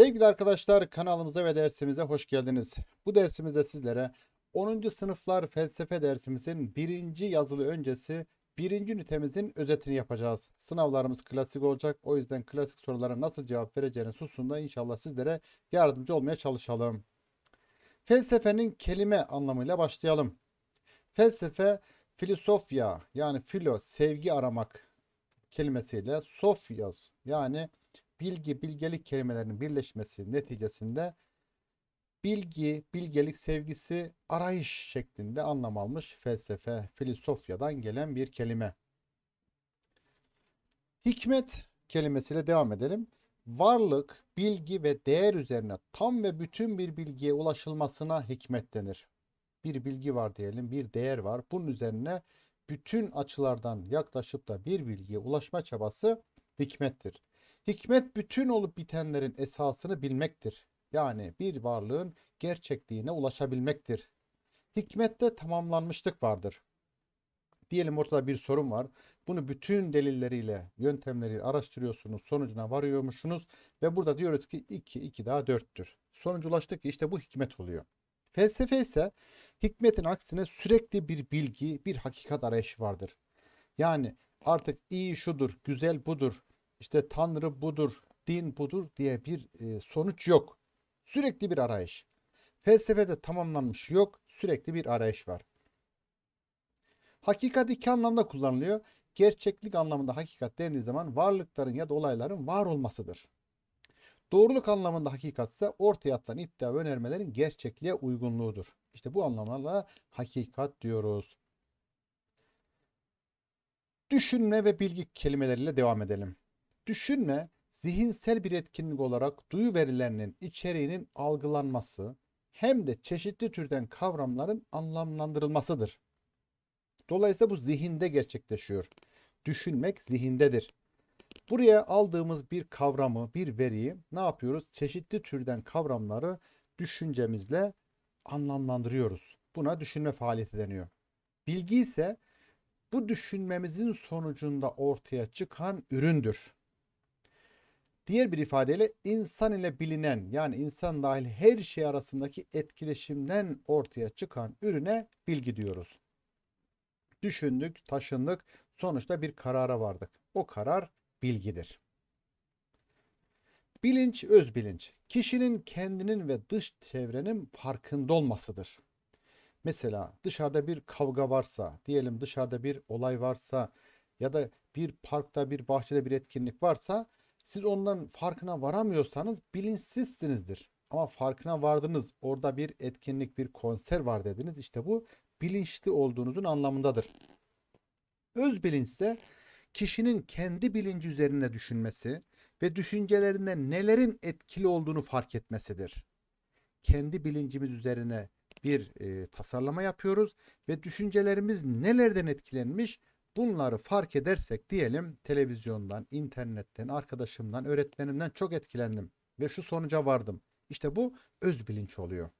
Sevgili arkadaşlar kanalımıza ve dersimize hoş geldiniz. Bu dersimizde sizlere 10. sınıflar felsefe dersimizin birinci yazılı öncesi birinci ünitemizin özetini yapacağız. Sınavlarımız klasik olacak. O yüzden klasik sorulara nasıl cevap vereceğiniz hususunda inşallah sizlere yardımcı olmaya çalışalım. Felsefenin kelime anlamıyla başlayalım. Felsefe filosofya yani filo sevgi aramak kelimesiyle sofyos yani bilgi, bilgelik kelimelerinin birleşmesi neticesinde bilgi, bilgelik sevgisi arayış şeklinde anlam almış felsefe, filozofyadan gelen bir kelime. Hikmet kelimesiyle devam edelim. Varlık, bilgi ve değer üzerine tam ve bütün bir bilgiye ulaşılmasına hikmet denir. Bir bilgi var diyelim, bir değer var. Bunun üzerine bütün açılardan yaklaşıp da bir bilgiye ulaşma çabası hikmettir. Hikmet bütün olup bitenlerin esasını bilmektir. Yani bir varlığın gerçekliğine ulaşabilmektir. Hikmette tamamlanmışlık vardır. Diyelim ortada bir sorun var. Bunu bütün delilleriyle, yöntemleri araştırıyorsunuz, sonucuna varıyormuşsunuz ve burada diyoruz ki 2, 2 daha 4'tür. Sonuç ulaştık ki işte bu hikmet oluyor. Felsefe ise hikmetin aksine sürekli bir bilgi, bir hakikat arayışı vardır. Yani artık iyi şudur, güzel budur, işte Tanrı budur, din budur diye bir e, sonuç yok. Sürekli bir arayış. Felsefede tamamlanmış yok, sürekli bir arayış var. Hakikat iki anlamda kullanılıyor. Gerçeklik anlamında hakikat dendiği zaman varlıkların ya da olayların var olmasıdır. Doğruluk anlamında hakikat ise ortaya atılan iddia ve önermelerin gerçekliğe uygunluğudur. İşte bu anlamlarla hakikat diyoruz. Düşünme ve bilgi kelimeleriyle devam edelim. Düşünme zihinsel bir etkinlik olarak duyu verilerinin içeriğinin algılanması hem de çeşitli türden kavramların anlamlandırılmasıdır. Dolayısıyla bu zihinde gerçekleşiyor. Düşünmek zihindedir. Buraya aldığımız bir kavramı, bir veriyi ne yapıyoruz? Çeşitli türden kavramları düşüncemizle anlamlandırıyoruz. Buna düşünme faaliyeti deniyor. Bilgi ise bu düşünmemizin sonucunda ortaya çıkan üründür. Diğer bir ifadeyle insan ile bilinen yani insan dahil her şey arasındaki etkileşimden ortaya çıkan ürüne bilgi diyoruz. Düşündük, taşındık, sonuçta bir karara vardık. O karar bilgidir. Bilinç öz bilinç. Kişinin kendinin ve dış çevrenin farkında olmasıdır. Mesela dışarıda bir kavga varsa, diyelim dışarıda bir olay varsa ya da bir parkta, bir bahçede bir etkinlik varsa siz ondan farkına varamıyorsanız bilinçsizsinizdir. Ama farkına vardınız. Orada bir etkinlik, bir konser var dediniz. İşte bu bilinçli olduğunuzun anlamındadır. Öz bilinç ise kişinin kendi bilinci üzerine düşünmesi ve düşüncelerinde nelerin etkili olduğunu fark etmesidir. Kendi bilincimiz üzerine bir e, tasarlama yapıyoruz ve düşüncelerimiz nelerden etkilenmiş Bunları fark edersek diyelim televizyondan, internetten, arkadaşımdan, öğretmenimden çok etkilendim ve şu sonuca vardım. İşte bu öz bilinç oluyor.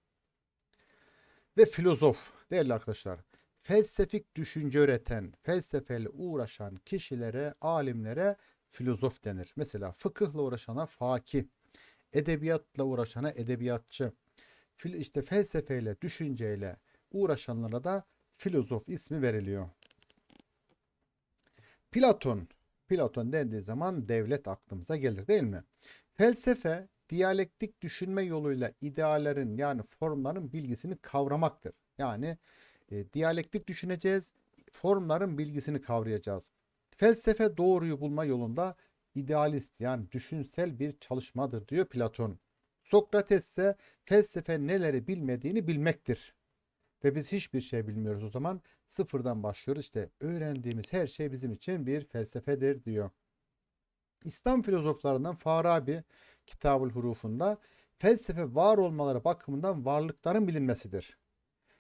Ve filozof değerli arkadaşlar felsefik düşünce üreten, felsefeyle uğraşan kişilere, alimlere filozof denir. Mesela fıkıhla uğraşana fakih, edebiyatla uğraşana edebiyatçı, işte felsefeyle, düşünceyle uğraşanlara da filozof ismi veriliyor. Platon, Platon dediği zaman devlet aklımıza gelir değil mi? Felsefe, diyalektik düşünme yoluyla ideallerin yani formların bilgisini kavramaktır. Yani e, diyalektik düşüneceğiz, formların bilgisini kavrayacağız. Felsefe doğruyu bulma yolunda idealist yani düşünsel bir çalışmadır diyor Platon. Sokrates ise felsefe neleri bilmediğini bilmektir ve biz hiçbir şey bilmiyoruz o zaman sıfırdan başlıyoruz. işte öğrendiğimiz her şey bizim için bir felsefedir diyor. İslam filozoflarından Farabi Kitabul Hurufunda felsefe var olmaları bakımından varlıkların bilinmesidir.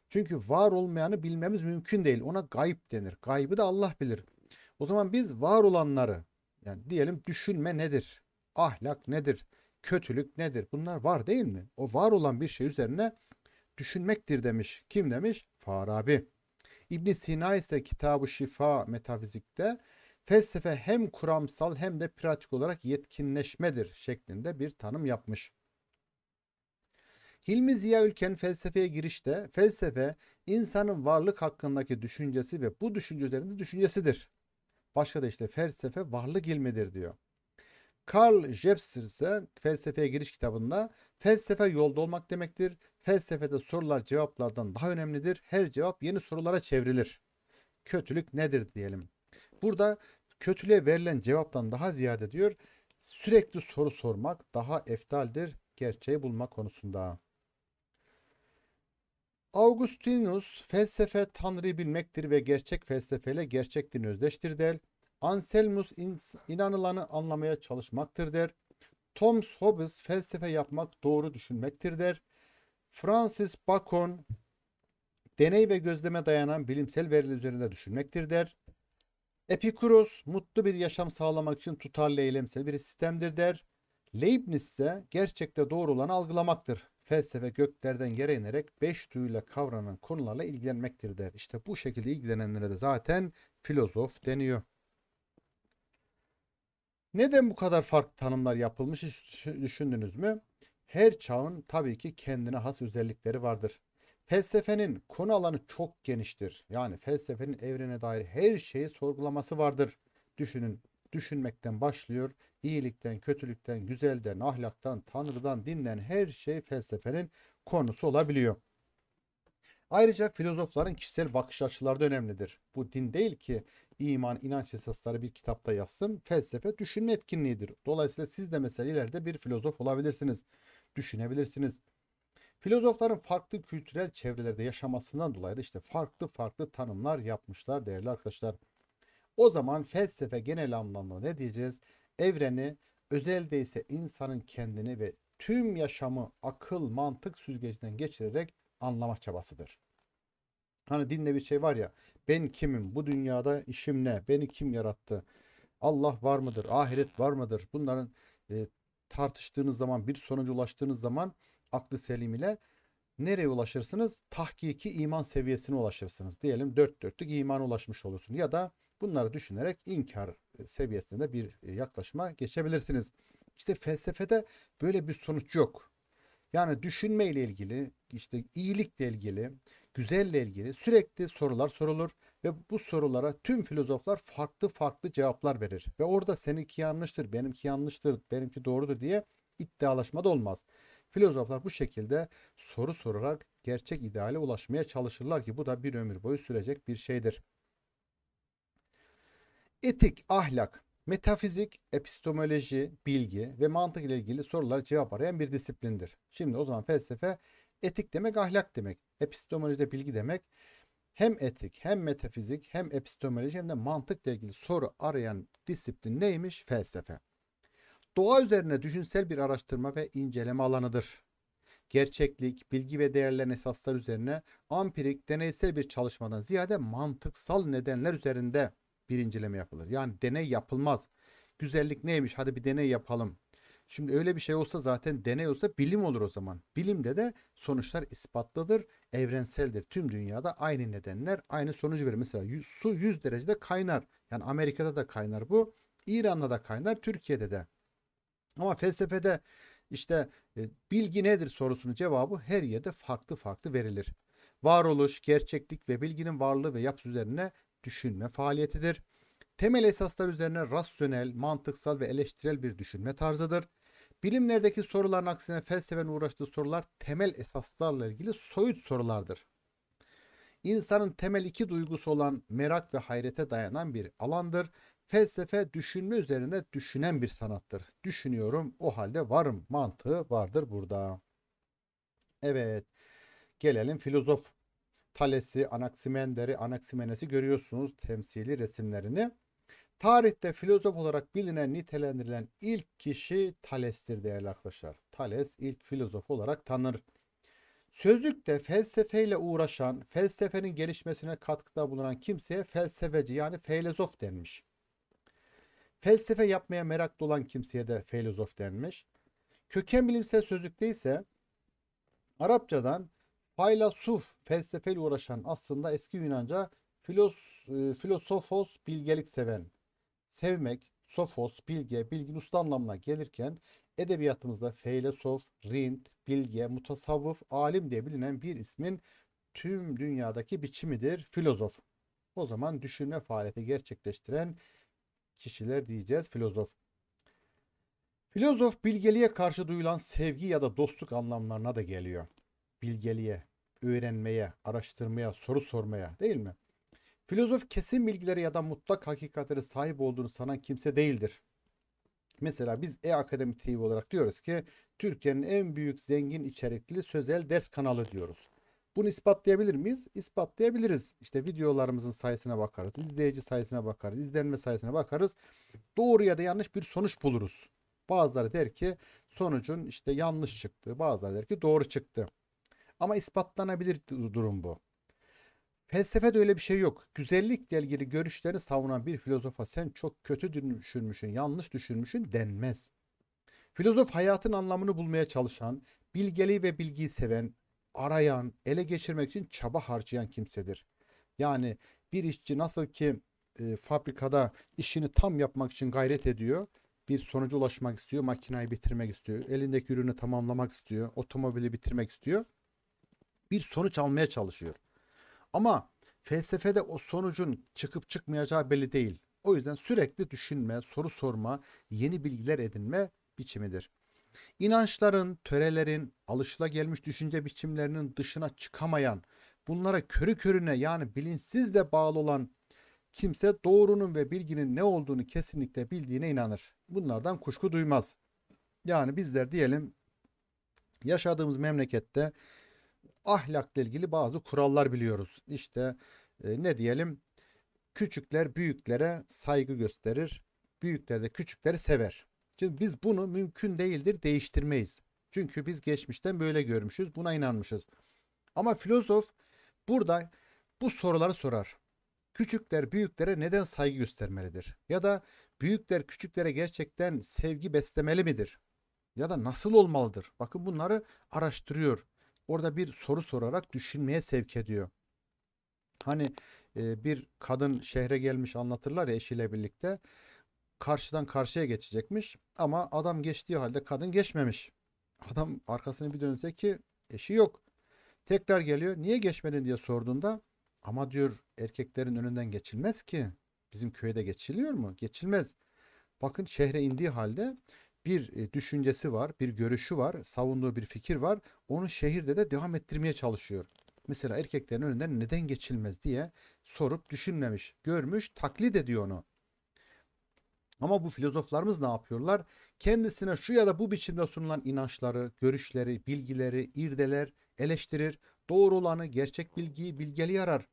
Çünkü var olmayanı bilmemiz mümkün değil. Ona gayb denir. Gaybı da Allah bilir. O zaman biz var olanları yani diyelim düşünme nedir? Ahlak nedir? Kötülük nedir? Bunlar var değil mi? O var olan bir şey üzerine düşünmektir demiş. Kim demiş? Farabi. İbn Sina ise kitab Şifa metafizikte felsefe hem kuramsal hem de pratik olarak yetkinleşmedir şeklinde bir tanım yapmış. Hilmi Ziya Ülken felsefeye girişte felsefe insanın varlık hakkındaki düşüncesi ve bu düşünce üzerinde düşüncesidir. Başka da işte felsefe varlık ilmidir diyor. Karl Jepser ise felsefeye giriş kitabında felsefe yolda olmak demektir. Felsefede sorular cevaplardan daha önemlidir. Her cevap yeni sorulara çevrilir. Kötülük nedir diyelim. Burada kötülüğe verilen cevaptan daha ziyade diyor sürekli soru sormak daha eftaldir gerçeği bulma konusunda. Augustinus felsefe tanrıyı bilmektir ve gerçek felsefeyle gerçek din özdeştir der. Anselmus inanılanı anlamaya çalışmaktır der. Thomas Hobbes felsefe yapmak doğru düşünmektir der. Francis Bacon deney ve gözleme dayanan bilimsel veriler üzerinde düşünmektir der. Epikuros mutlu bir yaşam sağlamak için tutarlı eylemsel bir sistemdir der. Leibniz ise gerçekte doğru olanı algılamaktır. Felsefe göklerden yere inerek beş duyuyla kavranan konularla ilgilenmektir der. İşte bu şekilde ilgilenenlere de zaten filozof deniyor. Neden bu kadar farklı tanımlar yapılmış düşündünüz mü? Her çağın tabii ki kendine has özellikleri vardır. Felsefenin konu alanı çok geniştir. Yani felsefenin evrene dair her şeyi sorgulaması vardır. Düşünün, düşünmekten başlıyor. İyilikten, kötülükten, güzelden, ahlaktan, tanrıdan, dinden her şey felsefenin konusu olabiliyor. Ayrıca filozofların kişisel bakış açıları da önemlidir. Bu din değil ki iman, inanç esasları bir kitapta yazsın. Felsefe düşünme etkinliğidir. Dolayısıyla siz de mesela ileride bir filozof olabilirsiniz düşünebilirsiniz. Filozofların farklı kültürel çevrelerde yaşamasından dolayı da işte farklı farklı tanımlar yapmışlar değerli arkadaşlar. O zaman felsefe genel anlamda ne diyeceğiz? Evreni, özelde ise insanın kendini ve tüm yaşamı akıl, mantık süzgecinden geçirerek anlama çabasıdır. Hani dinde bir şey var ya, ben kimim, bu dünyada işim ne, beni kim yarattı, Allah var mıdır, ahiret var mıdır? Bunların e, tartıştığınız zaman, bir sonuca ulaştığınız zaman aklı selim ile nereye ulaşırsınız? Tahkiki iman seviyesine ulaşırsınız. Diyelim dört dörtlük imana ulaşmış olursunuz. Ya da bunları düşünerek inkar e, seviyesinde bir e, yaklaşıma geçebilirsiniz. İşte felsefede böyle bir sonuç yok. Yani düşünme ile ilgili, işte iyilikle ilgili, güzelle ilgili sürekli sorular sorulur ve bu sorulara tüm filozoflar farklı farklı cevaplar verir. Ve orada seninki yanlıştır, benimki yanlıştır, benimki doğrudur diye iddialaşma da olmaz. Filozoflar bu şekilde soru sorarak gerçek ideale ulaşmaya çalışırlar ki bu da bir ömür boyu sürecek bir şeydir. Etik, ahlak, metafizik, epistemoloji, bilgi ve mantık ile ilgili sorulara cevap arayan bir disiplindir. Şimdi o zaman felsefe Etik demek ahlak demek. Epistemolojide bilgi demek. Hem etik hem metafizik hem epistemoloji hem de mantıkla ilgili soru arayan disiplin neymiş? Felsefe. Doğa üzerine düşünsel bir araştırma ve inceleme alanıdır. Gerçeklik, bilgi ve değerlerin esasları üzerine ampirik, deneysel bir çalışmadan ziyade mantıksal nedenler üzerinde bir inceleme yapılır. Yani deney yapılmaz. Güzellik neymiş? Hadi bir deney yapalım Şimdi öyle bir şey olsa zaten deney olsa bilim olur o zaman. Bilimde de sonuçlar ispatlıdır, evrenseldir. Tüm dünyada aynı nedenler aynı sonucu verir. Mesela su 100 derecede kaynar. Yani Amerika'da da kaynar bu. İran'da da kaynar, Türkiye'de de. Ama felsefede işte e, bilgi nedir sorusunun cevabı her yerde farklı farklı verilir. Varoluş, gerçeklik ve bilginin varlığı ve yapısı üzerine düşünme faaliyetidir. Temel esaslar üzerine rasyonel, mantıksal ve eleştirel bir düşünme tarzıdır. Bilimlerdeki soruların aksine felsefenin uğraştığı sorular temel esaslarla ilgili soyut sorulardır. İnsanın temel iki duygusu olan merak ve hayrete dayanan bir alandır. Felsefe düşünme üzerine düşünen bir sanattır. Düşünüyorum o halde varım mantığı vardır burada. Evet gelelim filozof Thales'i, Anaksimender'i, Anaksimenes'i görüyorsunuz temsili resimlerini. Tarihte filozof olarak bilinen, nitelendirilen ilk kişi Thales'tir değerli arkadaşlar. Thales ilk filozof olarak tanır. Sözlükte felsefeyle uğraşan, felsefenin gelişmesine katkıda bulunan kimseye felsefeci yani filozof denmiş. Felsefe yapmaya meraklı olan kimseye de filozof denmiş. Köken bilimsel sözlükte ise Arapçadan faylasuf, felsefeyle uğraşan aslında eski Yunanca filosofos, e, bilgelik seven sevmek, sofos, bilge, bilgin usta anlamına gelirken edebiyatımızda feylesof, rint, bilge, mutasavvıf, alim diye bilinen bir ismin tüm dünyadaki biçimidir filozof. O zaman düşünme faaliyeti gerçekleştiren kişiler diyeceğiz filozof. Filozof bilgeliğe karşı duyulan sevgi ya da dostluk anlamlarına da geliyor. Bilgeliğe, öğrenmeye, araştırmaya, soru sormaya değil mi? Filozof kesin bilgileri ya da mutlak hakikatleri sahip olduğunu sanan kimse değildir. Mesela biz E-Akademi TV olarak diyoruz ki Türkiye'nin en büyük zengin içerikli sözel ders kanalı diyoruz. Bunu ispatlayabilir miyiz? İspatlayabiliriz. İşte videolarımızın sayısına bakarız, izleyici sayısına bakarız, izlenme sayısına bakarız. Doğru ya da yanlış bir sonuç buluruz. Bazıları der ki sonucun işte yanlış çıktı, bazıları der ki doğru çıktı. Ama ispatlanabilir durum bu. Felsefe de öyle bir şey yok. Güzellikle ilgili görüşleri savunan bir filozofa sen çok kötü düşünmüşsün, yanlış düşünmüşsün denmez. Filozof hayatın anlamını bulmaya çalışan, bilgeliği ve bilgiyi seven, arayan, ele geçirmek için çaba harcayan kimsedir. Yani bir işçi nasıl ki e, fabrikada işini tam yapmak için gayret ediyor, bir sonuca ulaşmak istiyor, makinayı bitirmek istiyor, elindeki ürünü tamamlamak istiyor, otomobili bitirmek istiyor. Bir sonuç almaya çalışıyor. Ama felsefede o sonucun çıkıp çıkmayacağı belli değil. O yüzden sürekli düşünme, soru sorma, yeni bilgiler edinme biçimidir. İnançların, törelerin, alışılagelmiş düşünce biçimlerinin dışına çıkamayan, bunlara körü körüne yani bilinçsizle bağlı olan kimse doğrunun ve bilginin ne olduğunu kesinlikle bildiğine inanır. Bunlardan kuşku duymaz. Yani bizler diyelim yaşadığımız memlekette ahlakla ilgili bazı kurallar biliyoruz. İşte e, ne diyelim küçükler büyüklere saygı gösterir. Büyükler de küçükleri sever. Şimdi biz bunu mümkün değildir değiştirmeyiz. Çünkü biz geçmişten böyle görmüşüz. Buna inanmışız. Ama filozof burada bu soruları sorar. Küçükler büyüklere neden saygı göstermelidir? Ya da büyükler küçüklere gerçekten sevgi beslemeli midir? Ya da nasıl olmalıdır? Bakın bunları araştırıyor orada bir soru sorarak düşünmeye sevk ediyor. Hani e, bir kadın şehre gelmiş anlatırlar ya eşiyle birlikte. Karşıdan karşıya geçecekmiş ama adam geçtiği halde kadın geçmemiş. Adam arkasını bir dönse ki eşi yok. Tekrar geliyor. Niye geçmedin diye sorduğunda ama diyor erkeklerin önünden geçilmez ki. Bizim köyde geçiliyor mu? Geçilmez. Bakın şehre indiği halde bir e, düşüncesi var, bir görüşü var, savunduğu bir fikir var. Onu şehirde de devam ettirmeye çalışıyor. Mesela erkeklerin önünden neden geçilmez diye sorup düşünmemiş, görmüş, taklit ediyor onu. Ama bu filozoflarımız ne yapıyorlar? Kendisine şu ya da bu biçimde sunulan inançları, görüşleri, bilgileri irdeler, eleştirir, doğru olanı, gerçek bilgiyi bilgeli arar.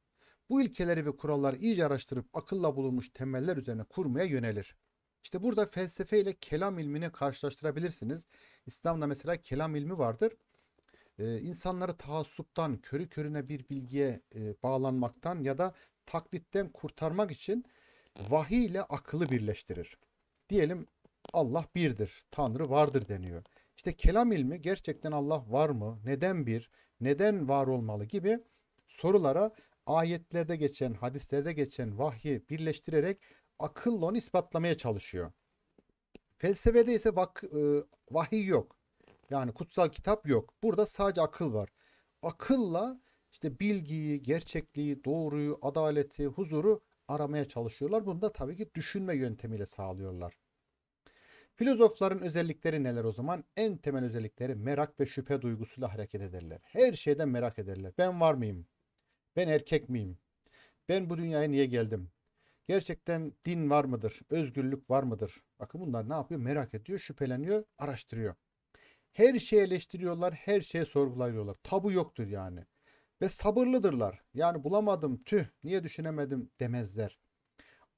Bu ilkeleri ve kuralları iyice araştırıp akılla bulunmuş temeller üzerine kurmaya yönelir. İşte burada felsefe ile kelam ilmini karşılaştırabilirsiniz. İslam'da mesela kelam ilmi vardır. Ee, insanları taassuptan, körü körüne bir bilgiye e, bağlanmaktan ya da taklitten kurtarmak için vahiy ile akıllı birleştirir. Diyelim Allah birdir, Tanrı vardır deniyor. İşte kelam ilmi gerçekten Allah var mı, neden bir, neden var olmalı gibi sorulara ayetlerde geçen, hadislerde geçen vahyi birleştirerek Akıllı onu ispatlamaya çalışıyor. Felsefede ise vak, e, vahiy yok. Yani kutsal kitap yok. Burada sadece akıl var. Akılla işte bilgiyi, gerçekliği, doğruyu, adaleti, huzuru aramaya çalışıyorlar. Bunu da tabii ki düşünme yöntemiyle sağlıyorlar. Filozofların özellikleri neler o zaman? En temel özellikleri merak ve şüphe duygusuyla hareket ederler. Her şeyden merak ederler. Ben var mıyım? Ben erkek miyim? Ben bu dünyaya niye geldim? Gerçekten din var mıdır? Özgürlük var mıdır? Bakın bunlar ne yapıyor? Merak ediyor, şüpheleniyor, araştırıyor. Her şeyi eleştiriyorlar, her şeyi sorguluyorlar. Tabu yoktur yani. Ve sabırlıdırlar. Yani bulamadım, tüh, niye düşünemedim demezler.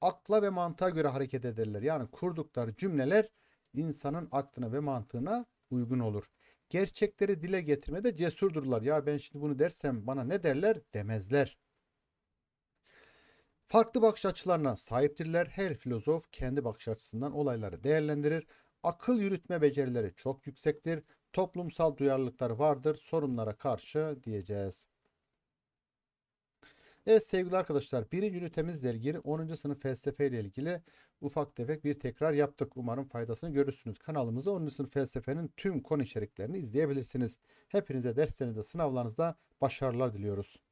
Akla ve mantığa göre hareket ederler. Yani kurdukları cümleler insanın aklına ve mantığına uygun olur. Gerçekleri dile getirmede cesurdurlar. Ya ben şimdi bunu dersem bana ne derler demezler. Farklı bakış açılarına sahiptirler. Her filozof kendi bakış açısından olayları değerlendirir. Akıl yürütme becerileri çok yüksektir. Toplumsal duyarlılıkları vardır sorunlara karşı diyeceğiz. Evet sevgili arkadaşlar birinci ünitemizle ilgili 10. sınıf felsefe ile ilgili ufak tefek bir tekrar yaptık. Umarım faydasını görürsünüz. Kanalımızda 10. sınıf felsefenin tüm konu içeriklerini izleyebilirsiniz. Hepinize derslerinizde sınavlarınızda başarılar diliyoruz.